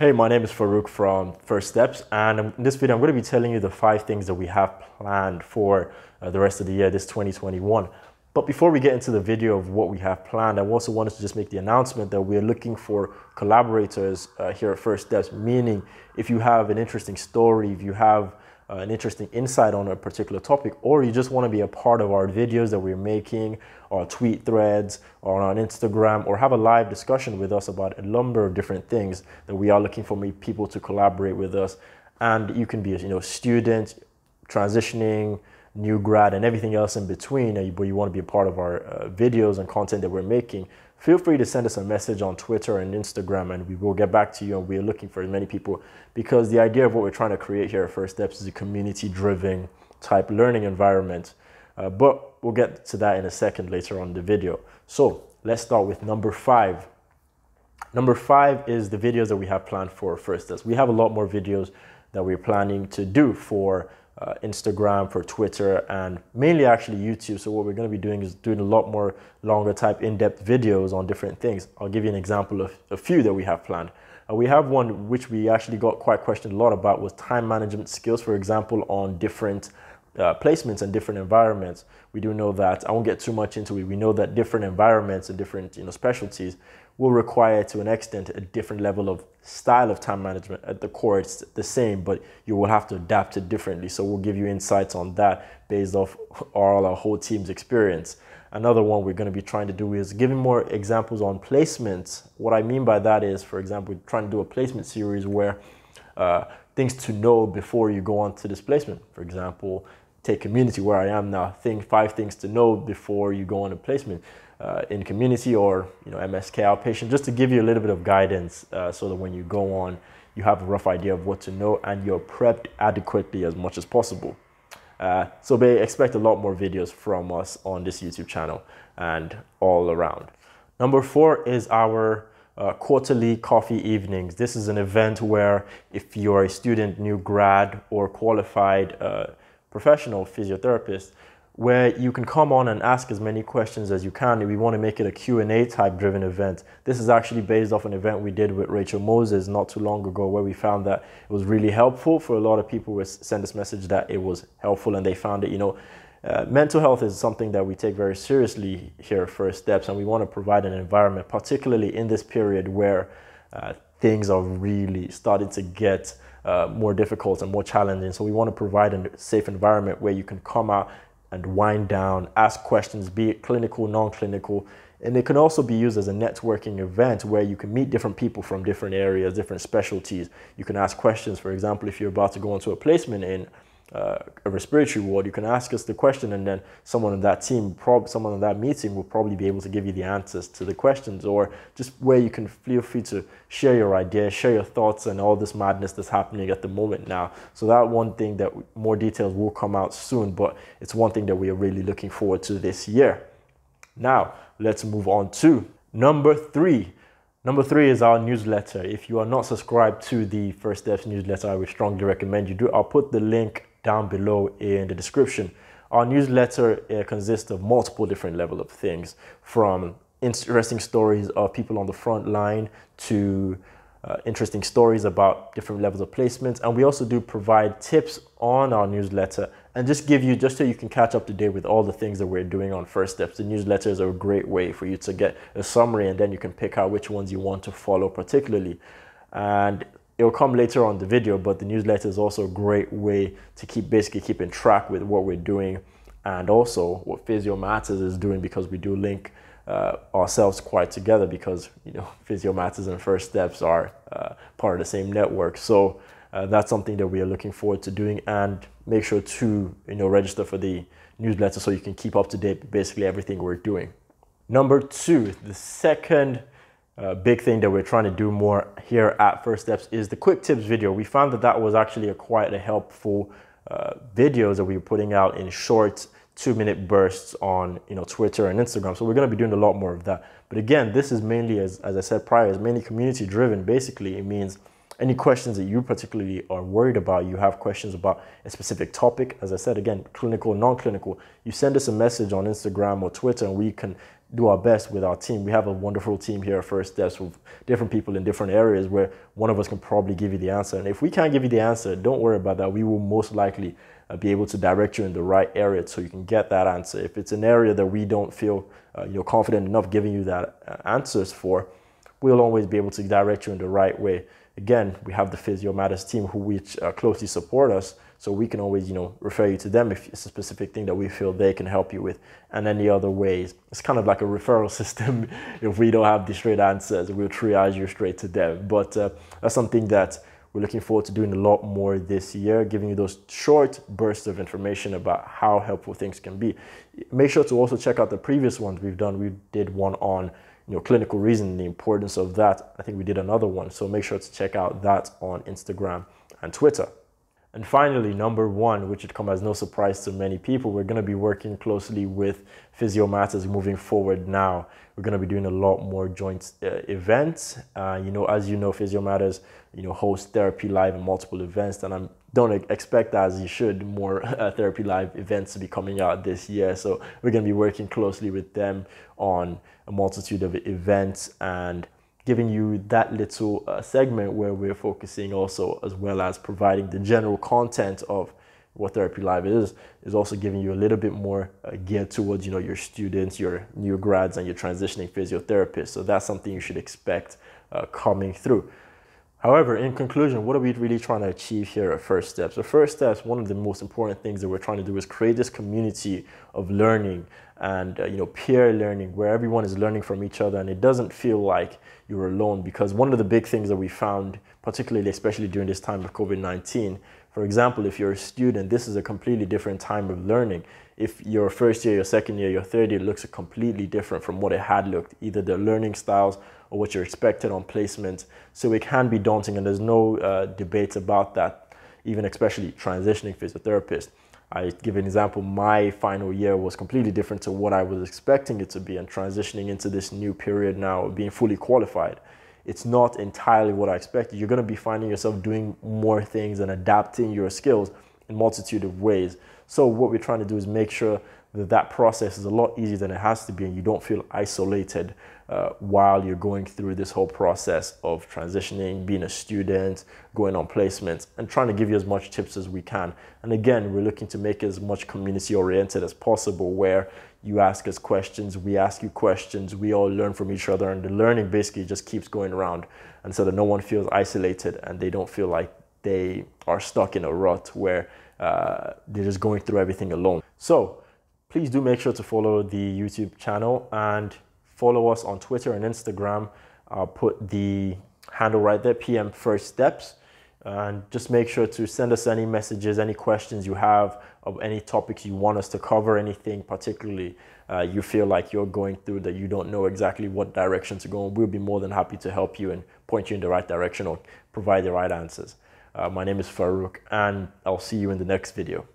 Hey, my name is Farouk from First Steps, and in this video, I'm going to be telling you the five things that we have planned for uh, the rest of the year, this 2021. But before we get into the video of what we have planned, I also wanted to just make the announcement that we're looking for collaborators uh, here at First Steps, meaning if you have an interesting story, if you have uh, an interesting insight on a particular topic, or you just want to be a part of our videos that we're making, or tweet threads, or on Instagram, or have a live discussion with us about a number of different things that we are looking for people to collaborate with us. And you can be, you know, student, transitioning, new grad, and everything else in between, uh, but you want to be a part of our uh, videos and content that we're making feel free to send us a message on Twitter and Instagram and we will get back to you. And we are looking for as many people because the idea of what we're trying to create here at First Steps is a community driven type learning environment. Uh, but we'll get to that in a second later on the video. So let's start with number five. Number five is the videos that we have planned for First Steps. We have a lot more videos that we're planning to do for uh, Instagram, for Twitter, and mainly actually YouTube. So what we're going to be doing is doing a lot more longer type in-depth videos on different things. I'll give you an example of a few that we have planned. Uh, we have one which we actually got quite questioned a lot about was time management skills, for example, on different uh, placements and different environments. We do know that, I won't get too much into it, we know that different environments and different you know, specialties will require to an extent a different level of style of time management at the core it's the same but you will have to adapt it differently so we'll give you insights on that based off all our whole team's experience another one we're going to be trying to do is giving more examples on placements what i mean by that is for example we're trying to do a placement series where uh, things to know before you go on to displacement for example take community where I am now. Think five things to know before you go on a placement uh, in community or you know MSK outpatient, just to give you a little bit of guidance uh, so that when you go on, you have a rough idea of what to know and you're prepped adequately as much as possible. Uh, so they expect a lot more videos from us on this YouTube channel and all around. Number four is our uh, quarterly coffee evenings. This is an event where if you're a student, new grad, or qualified uh, professional physiotherapist where you can come on and ask as many questions as you can. We want to make it a Q&A type driven event. This is actually based off an event we did with Rachel Moses not too long ago where we found that it was really helpful for a lot of people who sent us message that it was helpful and they found it, you know, uh, mental health is something that we take very seriously here at First Steps and we want to provide an environment, particularly in this period where uh, things are really starting to get uh, more difficult and more challenging. So we want to provide a safe environment where you can come out and wind down, ask questions, be it clinical, non-clinical. And it can also be used as a networking event where you can meet different people from different areas, different specialties. You can ask questions. For example, if you're about to go into a placement in uh, a respiratory ward, you can ask us the question, and then someone in that team, prob- someone in that meeting, will probably be able to give you the answers to the questions, or just where you can feel free to share your ideas, share your thoughts, and all this madness that's happening at the moment now. So that one thing that more details will come out soon, but it's one thing that we are really looking forward to this year. Now let's move on to number three. Number three is our newsletter. If you are not subscribed to the First Steps newsletter, I would strongly recommend you do. I'll put the link down below in the description. Our newsletter uh, consists of multiple different level of things from interesting stories of people on the front line to uh, interesting stories about different levels of placements. And we also do provide tips on our newsletter and just give you, just so you can catch up to date with all the things that we're doing on First Steps. The newsletters are a great way for you to get a summary and then you can pick out which ones you want to follow particularly. And it'll come later on the video, but the newsletter is also a great way to keep basically keeping track with what we're doing and also what Physio Matters is doing because we do link uh, ourselves quite together because you know Physio Matters and First Steps are uh, part of the same network. So uh, that's something that we are looking forward to doing and make sure to you know register for the newsletter so you can keep up to date basically everything we're doing. Number two, the second uh, big thing that we're trying to do more here at First Steps is the quick tips video. We found that that was actually a quite a helpful uh, videos that we were putting out in short two minute bursts on you know Twitter and Instagram. So we're going to be doing a lot more of that. But again, this is mainly as, as I said prior, is mainly community driven. Basically, it means any questions that you particularly are worried about, you have questions about a specific topic, as I said again, clinical, non clinical, you send us a message on Instagram or Twitter and we can do our best with our team. We have a wonderful team here at First Steps with different people in different areas where one of us can probably give you the answer. And if we can't give you the answer, don't worry about that. We will most likely uh, be able to direct you in the right area so you can get that answer. If it's an area that we don't feel uh, you are confident enough giving you that uh, answers for, we'll always be able to direct you in the right way. Again, we have the Physio Matters team who which uh, closely support us so we can always, you know, refer you to them if it's a specific thing that we feel they can help you with. And any other ways, it's kind of like a referral system. if we don't have the straight answers, we'll triage you straight to them. But uh, that's something that we're looking forward to doing a lot more this year, giving you those short bursts of information about how helpful things can be. Make sure to also check out the previous ones we've done. We did one on you know, clinical reason, the importance of that. I think we did another one. So make sure to check out that on Instagram and Twitter. And finally, number one, which should come as no surprise to many people, we're going to be working closely with Physiomatters moving forward now. We're going to be doing a lot more joint uh, events. Uh, you know, as you know, Physiomatters, you know, host Therapy Live and multiple events. And I don't expect, as you should, more uh, Therapy Live events to be coming out this year. So we're going to be working closely with them on a multitude of events and giving you that little uh, segment where we're focusing also as well as providing the general content of what therapy live is is also giving you a little bit more uh, geared towards you know your students your new grads and your transitioning physiotherapists so that's something you should expect uh, coming through however in conclusion what are we really trying to achieve here at first steps so first steps one of the most important things that we're trying to do is create this community of learning and uh, you know peer learning where everyone is learning from each other and it doesn't feel like you're alone because one of the big things that we found particularly especially during this time of covid-19 for example if you're a student this is a completely different time of learning if your first year your second year your third year looks completely different from what it had looked either the learning styles or what you're expected on placement so it can be daunting and there's no uh, about that even especially transitioning physiotherapists I give an example, my final year was completely different to what I was expecting it to be, and transitioning into this new period now, being fully qualified, it's not entirely what I expected. You're going to be finding yourself doing more things and adapting your skills in multitude of ways. So what we're trying to do is make sure that that process is a lot easier than it has to be and you don't feel isolated uh, while you're going through this whole process of transitioning being a student going on placements and trying to give you as much tips as we can and again we're looking to make as much community oriented as possible where you ask us questions, we ask you questions, we all learn from each other, and the learning basically just keeps going around, and so that no one feels isolated and they don't feel like they are stuck in a rut where uh, they're just going through everything alone. So please do make sure to follow the YouTube channel and follow us on Twitter and Instagram. I'll put the handle right there, PM First Steps. And just make sure to send us any messages, any questions you have, of any topics you want us to cover, anything particularly uh, you feel like you're going through that you don't know exactly what direction to go in. We'll be more than happy to help you and point you in the right direction or provide the right answers. Uh, my name is Farouk, and I'll see you in the next video.